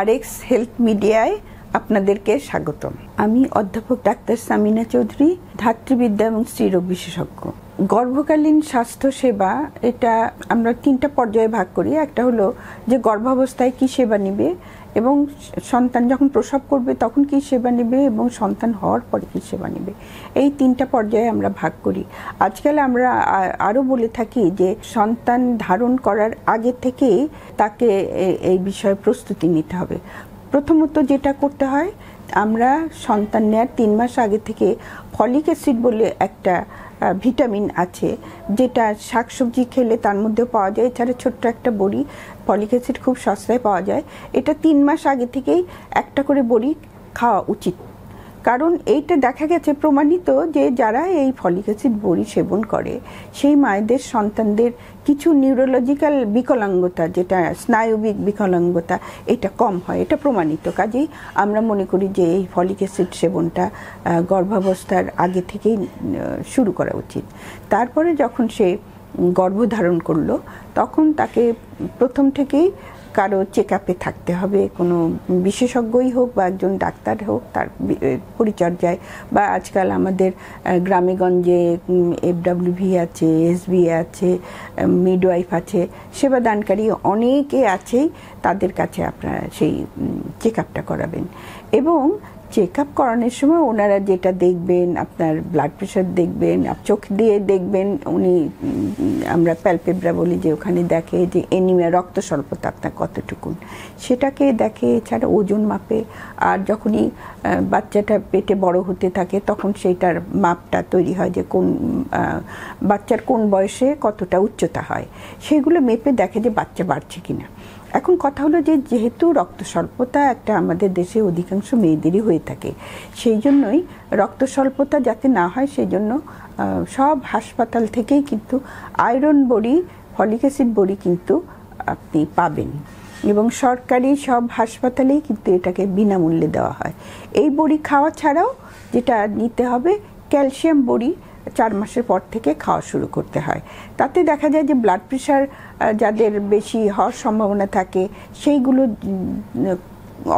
RX health মিডিয়ায় আপনাদেরকে স্বাগতম আমি অধ্যাপক ডাক্তার সামিনা চৌধুরী ধাত্রীবিদ্যা এবং স্ত্রীরোগ বিশেষজ্ঞ গর্ভকালীন স্বাস্থ্য সেবা এটা আমরা তিনটা পর্যায়ে ভাগ করি একটা হলো যে গর্ভাবস্থায় কি সেবা নিবে এবং সন্তান যখন প্রসব করবে তখন কি সেবা নেবে এবং সন্তান হওয়ার পরে কি সেবা নেবে এই তিনটা পর্যায়ে আমরা ভাগ করি আজকাল আমরা আরও বলে থাকি যে সন্তান ধারণ করার আগে থেকেই তাকে এই বিষয়ে প্রস্তুতি নিতে হবে প্রথমত যেটা করতে হয় আমরা সন্তান নেয়ার তিন মাস আগে থেকে ফলিক অ্যাসিড বলে একটা ভিটামিন আছে যেটা শাকসবজি খেলে তার মধ্যে পাওয়া যায় এছাড়া ছোট্ট একটা বড়ি ফলিক অ্যাসিড খুব সস্তায় পাওয়া যায় এটা তিন মাস আগে থেকেই একটা করে বড়ি খাওয়া উচিত কারণ এইটা দেখা গেছে প্রমাণিত যে যারা এই ফলিক অ্যাসিড বড়ি সেবন করে সেই মায়েদের সন্তানদের কিছু নিউরোলজিক্যাল বিকলাঙ্গতা যেটা স্নায়ুবিক বিকলাঙ্গতা এটা কম হয় এটা প্রমাণিত কাজেই আমরা মনে করি যে এই ফলিক অ্যাসিড সেবনটা গর্ভাবস্থার আগে থেকেই শুরু করা উচিত তারপরে যখন সে গর্ভধারণ করলো তখন তাকে প্রথম থেকেই কারো চেক আপে থাকতে হবে কোনো বিশেষজ্ঞই হোক বা একজন ডাক্তার হোক তার পরিচর্যায় বা আজকাল আমাদের গ্রামেগঞ্জে এফডাব্লিউভি আছে এসবি আছে মিডওয়াইফ আছে সেবাদানকারী অনেকে আছেই তাদের কাছে আপনারা সেই চেক আপটা করাবেন এবং চেক আপ করানোর সময় ওনারা যেটা দেখবেন আপনার ব্লাড প্রেশার দেখবেন চোখ দিয়ে দেখবেন উনি আমরা প্যালপেব্রা বলি যে ওখানে দেখে যে এনিমিয়া রক্ত স্বল্পতা আপনার কতটুকুন সেটাকে দেখে এছাড়া ওজন মাপে আর যখনই বাচ্চাটা পেটে বড় হতে থাকে তখন সেইটার মাপটা তৈরি হয় যে কোন বাচ্চার কোন বয়সে কতটা উচ্চতা হয় সেগুলো মেপে দেখে যে বাচ্চা বাড়ছে কিনা এখন কথা হলো যে যেহেতু রক্ত স্বল্পতা একটা আমাদের দেশে অধিকাংশ মেয়েদেরই হয়ে থাকে সেই জন্যই রক্ত স্বল্পতা যাতে না হয় সেই জন্য সব হাসপাতাল থেকেই কিন্তু আয়রন বড়ি ফলিক অ্যাসিড বড়ি কিন্তু আপনি পাবেন এবং সরকারি সব হাসপাতালেই কিন্তু এটাকে বিনামূল্যে দেওয়া হয় এই বড়ি খাওয়া ছাড়াও যেটা নিতে হবে ক্যালসিয়াম বড়ি চার মাসের পর থেকে খাওয়া শুরু করতে হয় তাতে দেখা যায় যে ব্লাড প্রেশার যাদের বেশি হওয়ার সম্ভাবনা থাকে সেইগুলো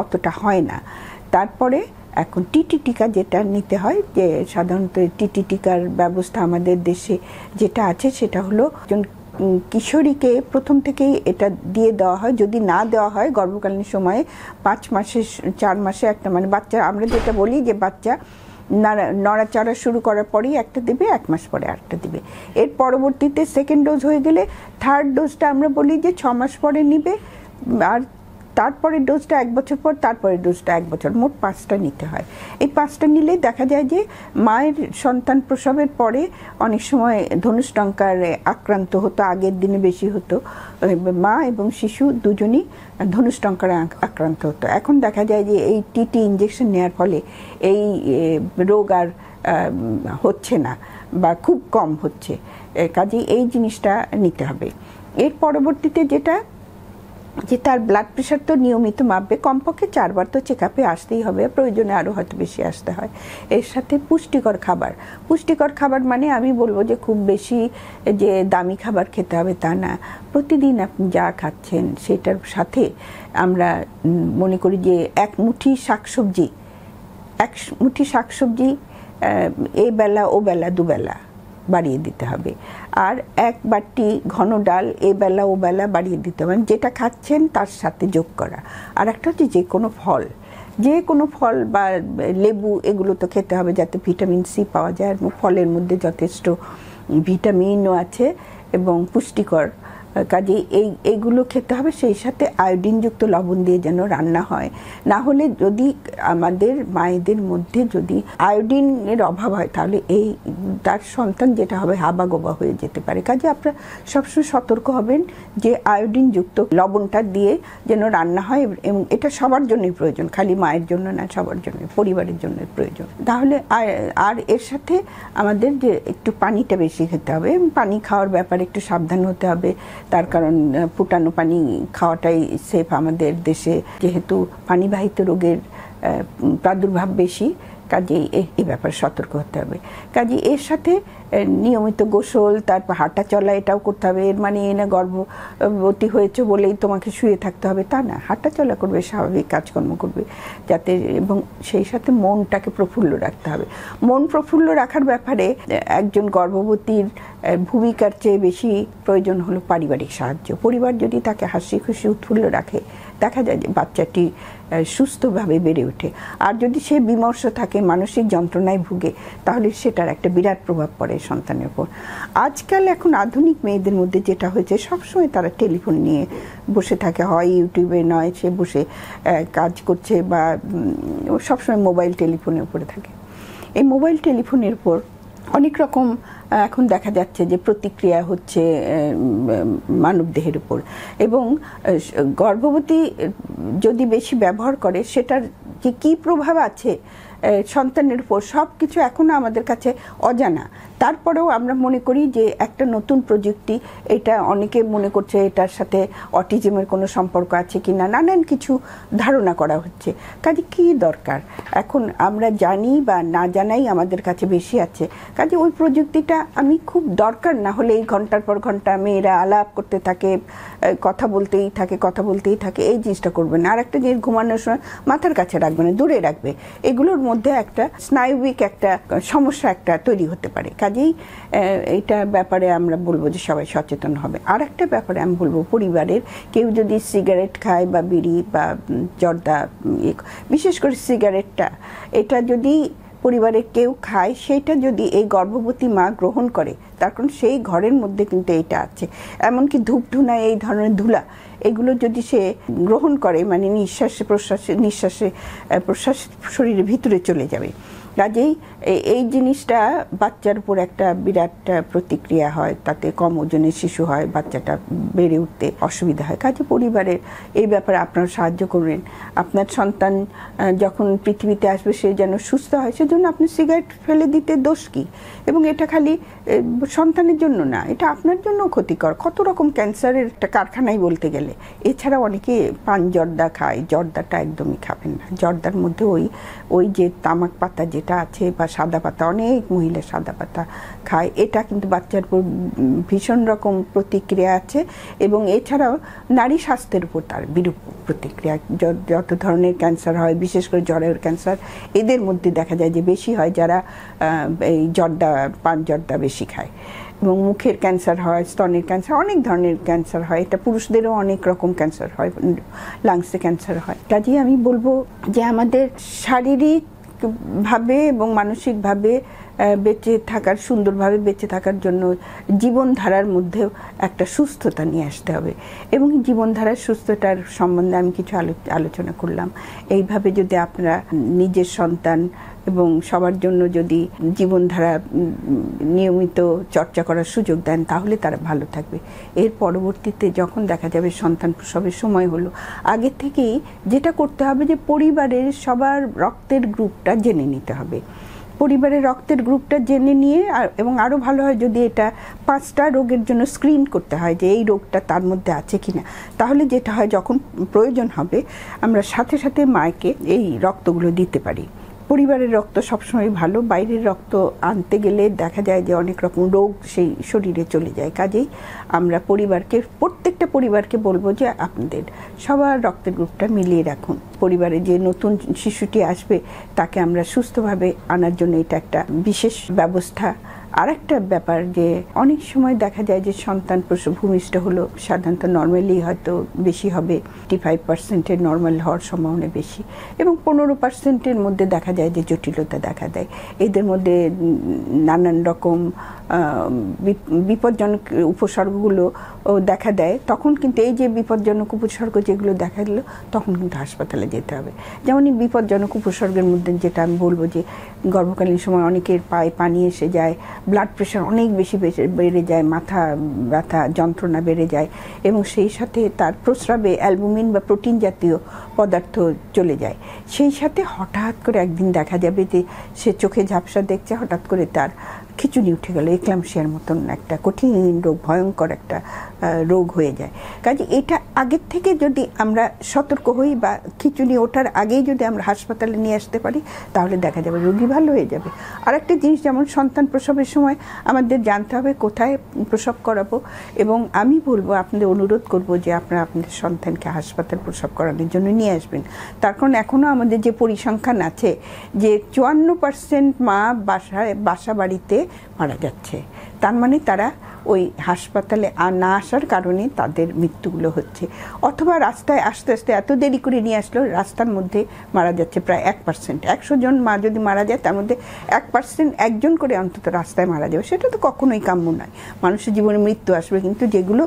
অতটা হয় না তারপরে এখন টিটি টিকা যেটা নিতে হয় যে সাধারণত টিটি টিকার ব্যবস্থা আমাদের দেশে যেটা আছে সেটা হলো একজন কিশোরীকে প্রথম থেকেই এটা দিয়ে দেওয়া হয় যদি না দেওয়া হয় গর্ভকালীন সময়ে পাঁচ মাসে চার মাসে একটা মানে বাচ্চা আমরা যেটা বলি যে বাচ্চা নড়াচড়া শুরু করার পরেই একটা দেবে এক মাস পরে একটা দেবে এর পরবর্তীতে সেকেন্ড ডোজ হয়ে গেলে থার্ড ডোজটা আমরা বলি যে ছ মাস পরে নিবে আর তারপরের ডোজটা এক বছর পর তারপরের ডোজটা এক বছর মোট পাঁচটা নিতে হয় এই পাঁচটা নিলেই দেখা যায় যে মায়ের সন্তান প্রসবের পরে অনেক সময় ধনুষ্টঙ্কার আক্রান্ত হতো আগের দিনে বেশি হতো মা এবং শিশু দুজনই ধনুষ্টঙ্কারে আক্রান্ত হতো এখন দেখা যায় যে এই টিটি ইঞ্জেকশন নেওয়ার ফলে এই রোগ আর হচ্ছে না বা খুব কম হচ্ছে কাজে এই জিনিসটা নিতে হবে এর পরবর্তীতে যেটা যে তার ব্লাড প্রেশার তো নিয়মিত মাপবে কমপক্ষে চারবার তো চেক আপে আসতেই হবে প্রয়োজনে আরও হয়তো বেশি আসতে হয় এর সাথে পুষ্টিকর খাবার পুষ্টিকর খাবার মানে আমি বলবো যে খুব বেশি যে দামি খাবার খেতে হবে তা না প্রতিদিন আপনি যা খাচ্ছেন সেটার সাথে আমরা মনে করি যে এক মুঠি শাকসবজি এক মুঠি শাকসবজি এই বেলা ও বেলা দুবেলা বাড়িয়ে দিতে হবে আর এক বাটি ঘন ডাল এবেলা ও বেলা বাড়িয়ে দিতে হবে মানে যেটা খাচ্ছেন তার সাথে যোগ করা আর একটা হচ্ছে যে কোনো ফল যে কোনো ফল বা লেবু এগুলো তো খেতে হবে যাতে ভিটামিন সি পাওয়া যায় ফলের মধ্যে যথেষ্ট ভিটামিনও আছে এবং পুষ্টিকর কাজে এই এইগুলো খেতে হবে সেই সাথে আয়োডিনযুক্ত লবণ দিয়ে যেন রান্না হয় না হলে যদি আমাদের মায়েদের মধ্যে যদি আয়োডিনের অভাব হয় তাহলে এই তার সন্তান যেটা হবে হাবাগোবা হয়ে যেতে পারে কাজে আপনারা সবসময় সতর্ক হবেন যে আয়োডিনযুক্ত লবণটা দিয়ে যেন রান্না হয় এবং এটা সবার জন্যই প্রয়োজন খালি মায়ের জন্য না সবার জন্য পরিবারের জন্য প্রয়োজন তাহলে আর এর সাথে আমাদের যে একটু পানিটা বেশি খেতে হবে পানি খাওয়ার ব্যাপারে একটু সাবধান হতে হবে তার কারণ ফুটানো পানি খাওয়াটাই সেফ আমাদের দেশে যেহেতু পানিবাহিত রোগের প্রাদুর্ভাব বেশি কাজেই এই ব্যাপারে সতর্ক হতে হবে কাজে এর সাথে নিয়মিত গোসল তারপর হাঁটা চলা এটাও করতে হবে এর মানে এ না গর্ভবতী হয়েছে বলেই তোমাকে শুয়ে থাকতে হবে তা না হাঁটা চলা করবে স্বাভাবিক কাজকর্ম করবে যাতে এবং সেই সাথে মনটাকে প্রফুল্ল রাখতে হবে মন প্রফুল্ল রাখার ব্যাপারে একজন গর্ভবতীর ভূমিকার চেয়ে বেশি প্রয়োজন হলো পারিবারিক সাহায্য পরিবার যদি তাকে হাসি খুশি উৎফুল্ল রাখে দেখা যায় যে বাচ্চাটি সুস্থভাবে বেড়ে ওঠে আর যদি সে বিমর্ষ থাকে মানসিক যন্ত্রণায় ভুগে তাহলে সেটার একটা বিরাট প্রভাব পড়ে সন্তানের উপর আজকাল এখন আধুনিক মেয়েদের মধ্যে যেটা হয়েছে সবসময় তারা টেলিফোন নিয়ে বসে থাকে হয় ইউটিউবে নয় সে বসে কাজ করছে বা সবসময় মোবাইল টেলিফোনের উপরে থাকে এই মোবাইল টেলিফোনের উপর অনেক রকম এখন দেখা যাচ্ছে যে প্রতিক্রিয়া হচ্ছে মানবদেহের উপর এবং গর্ভবতী যদি বেশি ব্যবহার করে সেটার যে কী প্রভাব আছে সন্তানের উপর সব কিছু এখনও আমাদের কাছে অজানা তারপরেও আমরা মনে করি যে একটা নতুন প্রযুক্তি এটা অনেকে মনে করছে এটার সাথে অটিজমের কোনো সম্পর্ক আছে কি না নানান কিছু ধারণা করা হচ্ছে কাজে কি দরকার এখন আমরা জানি বা না জানাই আমাদের কাছে বেশি আছে কাজে ওই প্রযুক্তিটা আমি খুব দরকার না হলে এই ঘন্টার পর ঘন্টা মেয়েরা আলাপ করতে থাকে কথা বলতেই থাকে কথা বলতেই থাকে এই জিনিসটা করবে না আর একটা জিনিস ঘুমানোর সময় মাথার কাছে রাখবে না দূরে রাখবে এগুলোর মধ্যে একটা স্নায়ুবিক একটা সমস্যা একটা তৈরি হতে পারে কাজেই এটা ব্যাপারে আমরা বলবো যে সবাই সচেতন হবে আর একটা ব্যাপারে আমি বলবো পরিবারের কেউ যদি সিগারেট খায় বা বিড়ি বা জর্দা বিশেষ করে সিগারেটটা এটা যদি পরিবারের কেউ খায় সেটা যদি এই গর্ভবতী মা গ্রহণ করে তার কারণ সেই ঘরের মধ্যে কিন্তু এটা আছে এমনকি ধূপধুনা এই ধরনের ধুলা এগুলো যদি সে গ্রহণ করে মানে নিঃশ্বাসে প্রশ্বাসে নিঃশ্বাসে প্রশ্বাস শরীরের ভিতরে চলে যাবে কাজেই এই জিনিসটা বাচ্চার উপর একটা বিরাট প্রতিক্রিয়া হয় তাতে কম ওজনের শিশু হয় বাচ্চাটা বেড়ে উঠতে অসুবিধা হয় কাজে পরিবারের এই ব্যাপারে আপনারা সাহায্য করবেন আপনার সন্তান যখন পৃথিবীতে আসবে সে যেন সুস্থ হয় সেজন্য আপনি সিগারেট ফেলে দিতে দোষ কি এবং এটা খালি সন্তানের জন্য না এটা আপনার জন্য ক্ষতিকর কত রকম ক্যান্সারের একটা কারখানাই বলতে গেলে এছাড়া অনেকে পান জর্দা খায় জর্দাটা একদমই খাবেন না জর্দার মধ্যে ওই ওই যে তামাক পাতা যেটা পাতা আছে বা সাদা পাতা অনেক মহিলা সাদা পাতা খায় এটা কিন্তু বাচ্চার উপর ভীষণ রকম প্রতিক্রিয়া আছে এবং এছাড়াও নারী স্বাস্থ্যের উপর তার বিরূপ প্রতিক্রিয়া যত ধরনের ক্যান্সার হয় বিশেষ করে জ্বরের ক্যান্সার এদের মধ্যে দেখা যায় যে বেশি হয় যারা এই জর্দা পান জর্দা বেশি খায় এবং মুখের ক্যান্সার হয় স্তনের ক্যান্সার অনেক ধরনের ক্যান্সার হয় এটা পুরুষদেরও অনেক রকম ক্যান্সার হয় লাংসে ক্যান্সার হয় কাজেই আমি বলবো যে আমাদের শারীরিক ভাবে এবং মানসিকভাবে বেঁচে থাকার সুন্দরভাবে বেঁচে থাকার জন্য জীবনধারার মধ্যেও একটা সুস্থতা নিয়ে আসতে হবে এবং জীবনধারার সুস্থতার সম্বন্ধে আমি কিছু আলোচনা করলাম এইভাবে যদি আপনারা নিজের সন্তান এবং সবার জন্য যদি জীবনধারা নিয়মিত চর্চা করার সুযোগ দেন তাহলে তারা ভালো থাকবে এর পরবর্তীতে যখন দেখা যাবে সন্তান প্রসবের সময় হলো আগের থেকেই যেটা করতে হবে যে পরিবারের সবার রক্তের গ্রুপটা জেনে নিতে হবে পরিবারের রক্তের গ্রুপটা জেনে নিয়ে আর এবং আরও ভালো হয় যদি এটা পাঁচটা রোগের জন্য স্ক্রিন করতে হয় যে এই রোগটা তার মধ্যে আছে কি না তাহলে যেটা হয় যখন প্রয়োজন হবে আমরা সাথে সাথে মায়কে এই রক্তগুলো দিতে পারি পরিবারের রক্ত সবসময় ভালো বাইরের রক্ত আনতে গেলে দেখা যায় যে অনেক রকম রোগ সেই শরীরে চলে যায় কাজেই আমরা পরিবারকে প্রত্যেকটা পরিবারকে বলবো যে আপনাদের সবার রক্তের গ্রুপটা মিলিয়ে রাখুন পরিবারে যে নতুন শিশুটি আসবে তাকে আমরা সুস্থভাবে আনার জন্য এটা একটা বিশেষ ব্যবস্থা আরেকটা ব্যাপার যে অনেক সময় দেখা যায় যে সন্তান প্রসব ভূমিষ্ঠ হলো সাধারণত নর্মালি হয়তো বেশি হবে টি ফাইভ পার্সেন্টের নর্মাল হওয়ার সম্ভাবনা বেশি এবং পনেরো পার্সেন্টের মধ্যে দেখা যায় যে জটিলতা দেখা দেয় এদের মধ্যে নানান রকম বিপজ্জনক উপসর্গগুলো দেখা দেয় তখন কিন্তু এই যে বিপজ্জনক উপসর্গ যেগুলো দেখা দিল তখন কিন্তু হাসপাতালে যেতে হবে যেমন এই বিপজ্জনক উপসর্গের মধ্যে যেটা আমি বলবো যে গর্ভকালীন সময় অনেকের পায়ে পানি এসে যায় ব্লাড প্রেশার অনেক বেশি বেড়ে যায় মাথা ব্যথা যন্ত্রণা বেড়ে যায় এবং সেই সাথে তার প্রস্রাবে অ্যালবুমিন বা প্রোটিন জাতীয় পদার্থ চলে যায় সেই সাথে হঠাৎ করে একদিন দেখা যাবে যে সে চোখে ঝাপসা দেখছে হঠাৎ করে তার খিচুড়ি উঠে গেল এক্লামশিয়ার মতন একটা কঠিন রোগ ভয়ঙ্কর একটা রোগ হয়ে যায় কাজে এটা আগের থেকে যদি আমরা সতর্ক হই বা খিচুড়ি ওঠার আগেই যদি আমরা হাসপাতালে নিয়ে আসতে পারি তাহলে দেখা যাবে রোগী ভালো হয়ে যাবে আর একটা জিনিস যেমন সন্তান প্রসবের সময় আমাদের জানতে হবে কোথায় প্রসব করাবো এবং আমি বলবো আপনাদের অনুরোধ করব যে আপনারা আপনাদের সন্তানকে হাসপাতাল প্রসব করানোর জন্য নিয়ে আসবেন তার কারণ এখনও আমাদের যে পরিসংখ্যান আছে যে চুয়ান্ন পার্সেন্ট মা বাসায় বাসা বাড়িতে মারা যাচ্ছে তার মানে তারা ওই হাসপাতালে আর না আসার কারণে তাদের মৃত্যুগুলো হচ্ছে অথবা রাস্তায় আস্তে আস্তে এত দেরি করে নিয়ে আসলো রাস্তার মধ্যে মারা যাচ্ছে প্রায় এক পার্সেন্ট একশো জন মা যদি মারা যায় তার মধ্যে এক পার্সেন্ট একজন করে অন্তত রাস্তায় মারা যাবে সেটা তো কখনোই কাম্য নয় মানুষের জীবনে মৃত্যু আসবে কিন্তু যেগুলো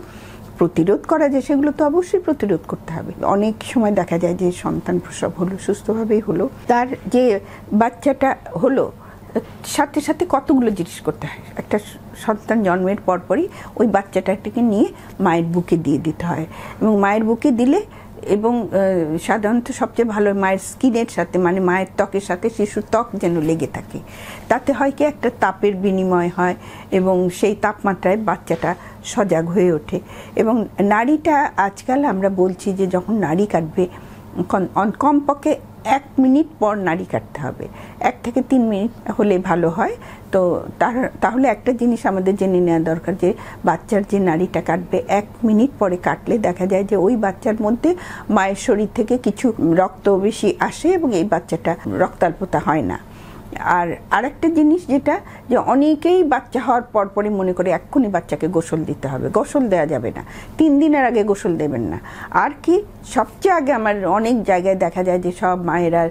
প্রতিরোধ করা যায় সেগুলো তো অবশ্যই প্রতিরোধ করতে হবে অনেক সময় দেখা যায় যে সন্তান প্রসব হলো সুস্থভাবেই হলো তার যে বাচ্চাটা হলো সাথে সাথে কতগুলো জিনিস করতে হয় একটা সন্তান জন্মের পরপরই ওই বাচ্চাটাকে নিয়ে মায়ের বুকে দিয়ে দিতে হয় এবং মায়ের বুকে দিলে এবং সাধারণত সবচেয়ে ভালো মায়ের স্কিনের সাথে মানে মায়ের ত্বকের সাথে শিশুর ত্বক যেন লেগে থাকে তাতে হয় কি একটা তাপের বিনিময় হয় এবং সেই তাপমাত্রায় বাচ্চাটা সজাগ হয়ে ওঠে এবং নারীটা আজকাল আমরা বলছি যে যখন নারী কাটবে কমপক্ষে এক মিনিট পর নাড়ি কাটতে হবে এক থেকে তিন মিনিট হলে ভালো হয় তো তার তাহলে একটা জিনিস আমাদের জেনে নেওয়া দরকার যে বাচ্চার যে নাড়িটা কাটবে এক মিনিট পরে কাটলে দেখা যায় যে ওই বাচ্চার মধ্যে মায়ের শরীর থেকে কিছু রক্ত বেশি আসে এবং এই বাচ্চাটা রক্তাল্পতা হয় না আর আরেকটা জিনিস যেটা যে অনেকেই বাচ্চা হওয়ার পরপরই মনে করে এক্ষুনি বাচ্চাকে গোসল দিতে হবে গোসল দেওয়া যাবে না তিন দিনের আগে গোসল দেবেন না আর কি সবচেয়ে আগে আমার অনেক জায়গায় দেখা যায় যে সব মায়েরা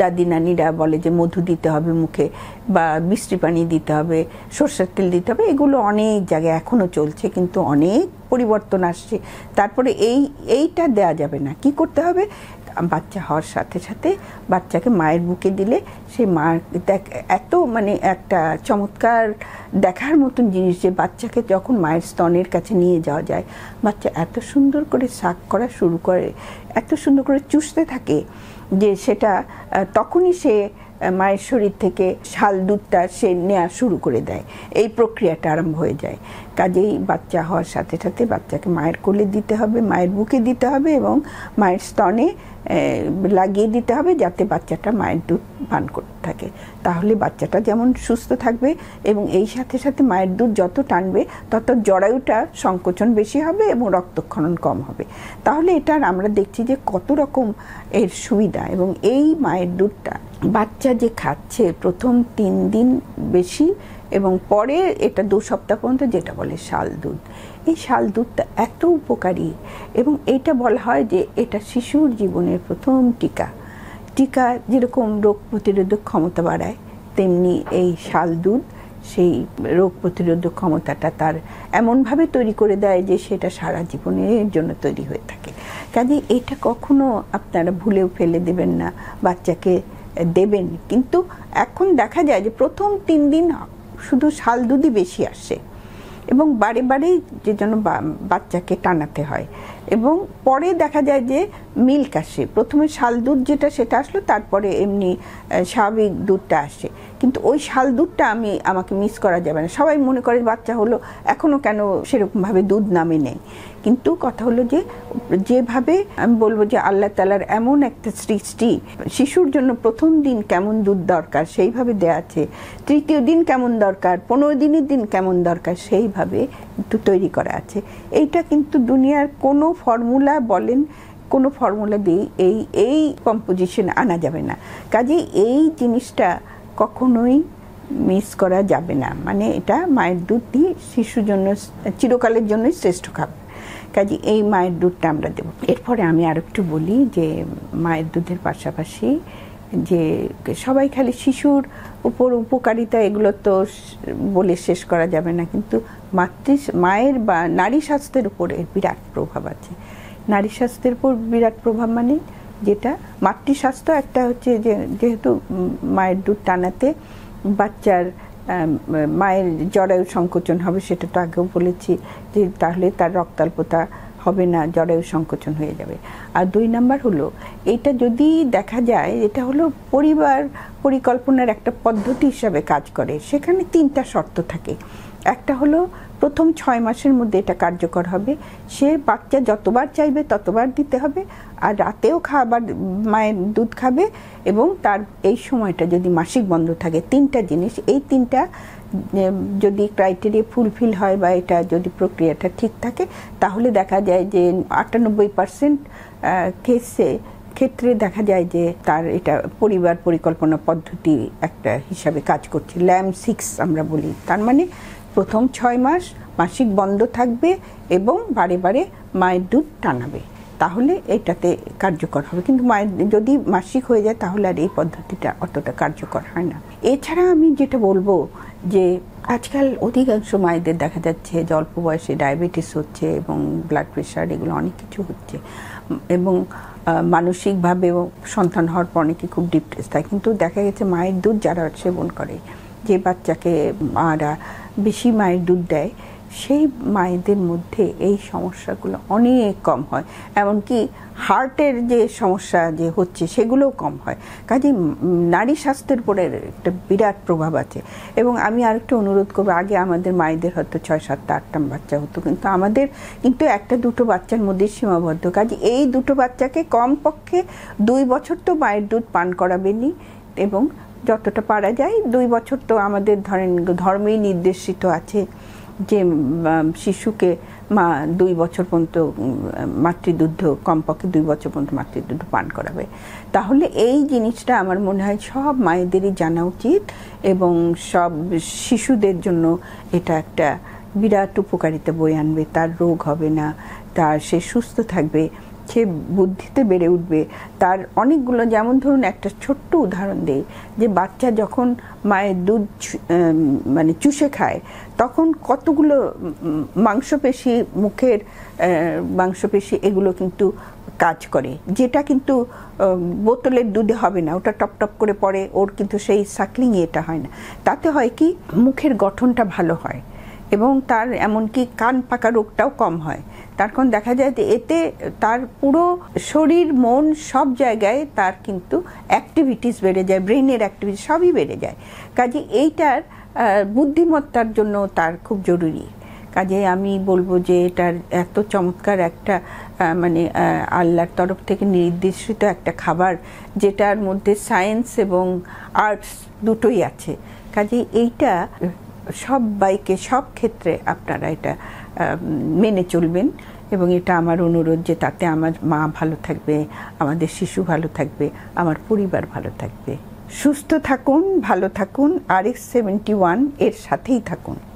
দাদি নানিরা বলে যে মধু দিতে হবে মুখে বা বৃষ্টি পানি দিতে হবে সর্ষের তেল দিতে হবে এগুলো অনেক জায়গায় এখনও চলছে কিন্তু অনেক পরিবর্তন আসছে তারপরে এই এইটা দেয়া যাবে না কি করতে হবে বাচ্চা হওয়ার সাথে সাথে বাচ্চাকে মায়ের বুকে দিলে সে মা দেখ এত মানে একটা চমৎকার দেখার মতন জিনিস যে বাচ্চাকে যখন মায়ের স্তনের কাছে নিয়ে যাওয়া যায় বাচ্চা এত সুন্দর করে শাক করা শুরু করে এত সুন্দর করে চুষতে থাকে যে সেটা তখনই সে মায়ের শরীর থেকে শাল দুধটা সে নেওয়া শুরু করে দেয় এই প্রক্রিয়াটা আরম্ভ হয়ে যায় কাজেই বাচ্চা হওয়ার সাথে সাথে বাচ্চাকে মায়ের কোলে দিতে হবে মায়ের বুকে দিতে হবে এবং মায়ের স্তনে লাগিয়ে দিতে হবে যাতে বাচ্চাটা মায়ের দুধ পান করতে থাকে তাহলে বাচ্চাটা যেমন সুস্থ থাকবে এবং এই সাথে সাথে মায়ের দুধ যত টানবে তত জরায়ুটা সংকোচন বেশি হবে এবং রক্তক্ষরণ কম হবে তাহলে এটার আমরা দেখছি যে কত রকম এর সুবিধা এবং এই মায়ের দুধটা বাচ্চা যে খাচ্ছে প্রথম তিন দিন বেশি এবং পরে এটা দু সপ্তাহ পর্যন্ত যেটা বলে শাল দুধ এই শাল দুধটা এত উপকারী এবং এটা বলা হয় যে এটা শিশুর জীবনের প্রথম টিকা টিকা যেরকম রোগ প্রতিরোধক ক্ষমতা বাড়ায় তেমনি এই শাল দুধ সেই রোগ প্রতিরোধক ক্ষমতাটা তার এমনভাবে তৈরি করে দেয় যে সেটা সারা জীবনের জন্য তৈরি হয়ে থাকে কাজে এটা কখনো আপনারা ভুলেও ফেলে দেবেন না বাচ্চাকে দেবেন কিন্তু এখন দেখা যায় যে প্রথম তিন দিন শুধু শাল দুধই বেশি আসে এবং বারে বারেই যে যেন বাচ্চাকে টানাতে হয় এবং পরে দেখা যায় যে মিল্ক আসে প্রথমে শাল দুধ যেটা সেটা আসলো তারপরে এমনি স্বাভাবিক দুধটা আসে কিন্তু ওই শাল দুধটা আমি আমাকে মিস করা যাবে না সবাই মনে করে বাচ্চা হলো এখনও কেন সেরকমভাবে দুধ নামে নেই কিন্তু কথা হলো যে যেভাবে আমি বলবো যে আল্লাহ তালার এমন একটা সৃষ্টি শিশুর জন্য প্রথম দিন কেমন দুধ দরকার সেইভাবে দেয়া আছে তৃতীয় দিন কেমন দরকার পনেরো দিনের দিন কেমন দরকার সেইভাবে কিন্তু তৈরি করা আছে এইটা কিন্তু দুনিয়ার কোনো ফর্মুলা বলেন কোনো ফর্মুলা দিয়ে এই এই কম্পোজিশন আনা যাবে না কাজে এই জিনিসটা কখনোই মিস করা যাবে না মানে এটা মায়ের দুধটি শিশুর জন্য চিরকালের জন্যই শ্রেষ্ঠ খাবার কাজে এই মায়ের দুধটা আমরা দেবো এরপরে আমি আর একটু বলি যে মায়ের দুধের পাশাপাশি যে সবাই খালি শিশুর উপর উপকারিতা এগুলো তো বলে শেষ করা যাবে না কিন্তু মাতৃ মায়ের বা নারী স্বাস্থ্যের উপর এর বিরাট প্রভাব আছে নারী স্বাস্থ্যের উপর বিরাট প্রভাব মানে যেটা মাতৃস্বাস্থ্য একটা হচ্ছে যে যেহেতু মায়ের দুধ টানাতে বাচ্চার মায়ের জরায়ু সংকোচন হবে সেটা তো আগেও বলেছি যে তাহলে তার রক্তাল্পতা হবে না জরায়ু সংকোচন হয়ে যাবে আর দুই নাম্বার হলো এটা যদি দেখা যায় এটা হলো পরিবার পরিকল্পনার একটা পদ্ধতি হিসাবে কাজ করে সেখানে তিনটা শর্ত থাকে একটা হলো প্রথম ছয় মাসের মধ্যে এটা কার্যকর হবে সে বাচ্চা যতবার চাইবে ততবার দিতে হবে আর রাতেও খাবার মায়ের দুধ খাবে এবং তার এই সময়টা যদি মাসিক বন্ধ থাকে তিনটা জিনিস এই তিনটা যদি ক্রাইটেরিয়া ফুলফিল হয় বা এটা যদি প্রক্রিয়াটা ঠিক থাকে তাহলে দেখা যায় যে আটানব্বই পার্সেন্ট কেসে ক্ষেত্রে দেখা যায় যে তার এটা পরিবার পরিকল্পনা পদ্ধতি একটা হিসাবে কাজ করছে ল্যাম সিক্স আমরা বলি তার মানে প্রথম ছয় মাস মাসিক বন্ধ থাকবে এবং বারে বারে মায়ের দুধ টানাবে তাহলে এটাতে কার্যকর হবে কিন্তু মায়ের যদি মাসিক হয়ে যায় তাহলে আর এই পদ্ধতিটা অতটা কার্যকর হয় না এছাড়া আমি যেটা বলবো যে আজকাল অধিকাংশ মায়েদের দেখা যাচ্ছে যে অল্প বয়সে ডায়াবেটিস হচ্ছে এবং ব্লাড প্রেশার এগুলো অনেক কিছু হচ্ছে এবং মানসিকভাবেও সন্তান হওয়ার পর অনেকে খুব ডিপ্রেস থাকে কিন্তু দেখা গেছে মায়ের দুধ যারা সেবন করে যে বাচ্চাকে মারা বেশি মায়ের দুধ দেয় সেই মায়েদের মধ্যে এই সমস্যাগুলো অনেক কম হয় এমনকি হার্টের যে সমস্যা যে হচ্ছে সেগুলোও কম হয় কাজে নারী স্বাস্থ্যের উপরে একটা বিরাট প্রভাব আছে এবং আমি আরেকটা অনুরোধ করবো আগে আমাদের মায়েদের হয়তো ছয় সাতটা আটটা বাচ্চা হতো কিন্তু আমাদের কিন্তু একটা দুটো বাচ্চার মধ্যে সীমাবদ্ধ কাজে এই দুটো বাচ্চাকে কমপক্ষে দুই বছর তো মায়ের দুধ পান করাবেনি এবং যতটা পারা যায় দুই বছর তো আমাদের ধরেন ধর্মেই নির্দেশিত আছে যে শিশুকে মা দুই বছর পর্যন্ত মাতৃদুগ্ধ কমপক্ষে দুই বছর পর্যন্ত মাতৃদুগ্ধ পান করাবে তাহলে এই জিনিসটা আমার মনে হয় সব মায়েদেরই জানা উচিত এবং সব শিশুদের জন্য এটা একটা বিরাট উপকারিতা বই আনবে তার রোগ হবে না তার সে সুস্থ থাকবে সে বুদ্ধিতে বেড়ে উঠবে তার অনেকগুলো যেমন ধরুন একটা ছোট্ট উদাহরণ দেই যে বাচ্চা যখন মায়ের দুধ মানে চুষে খায় তখন কতগুলো মাংসপেশি মুখের মাংসপেশি এগুলো কিন্তু কাজ করে যেটা কিন্তু বোতলের দুধে হবে না ওটা টপ টপ করে পড়ে ওর কিন্তু সেই সাকলিং এটা হয় না তাতে হয় কি মুখের গঠনটা ভালো হয় এবং তার এমনকি কান পাকা রোগটাও কম হয় তার কারণ দেখা যায় যে এতে তার পুরো শরীর মন সব জায়গায় তার কিন্তু অ্যাক্টিভিটিস বেড়ে যায় ব্রেনের অ্যাক্টিভিটি সবই বেড়ে যায় কাজে এইটার বুদ্ধিমত্তার জন্য তার খুব জরুরি কাজে আমি বলবো যে এটার এত চমৎকার একটা মানে আল্লাহর তরফ থেকে নির্দেশিত একটা খাবার যেটার মধ্যে সায়েন্স এবং আর্টস দুটোই আছে কাজে এইটা বাইকে সব ক্ষেত্রে আপনারা এটা মেনে চলবেন এবং এটা আমার অনুরোধ যে তাতে আমার মা ভালো থাকবে আমাদের শিশু ভালো থাকবে আমার পরিবার ভালো থাকবে সুস্থ থাকুন ভালো থাকুন আর এক্স সেভেন্টি ওয়ান এর সাথেই থাকুন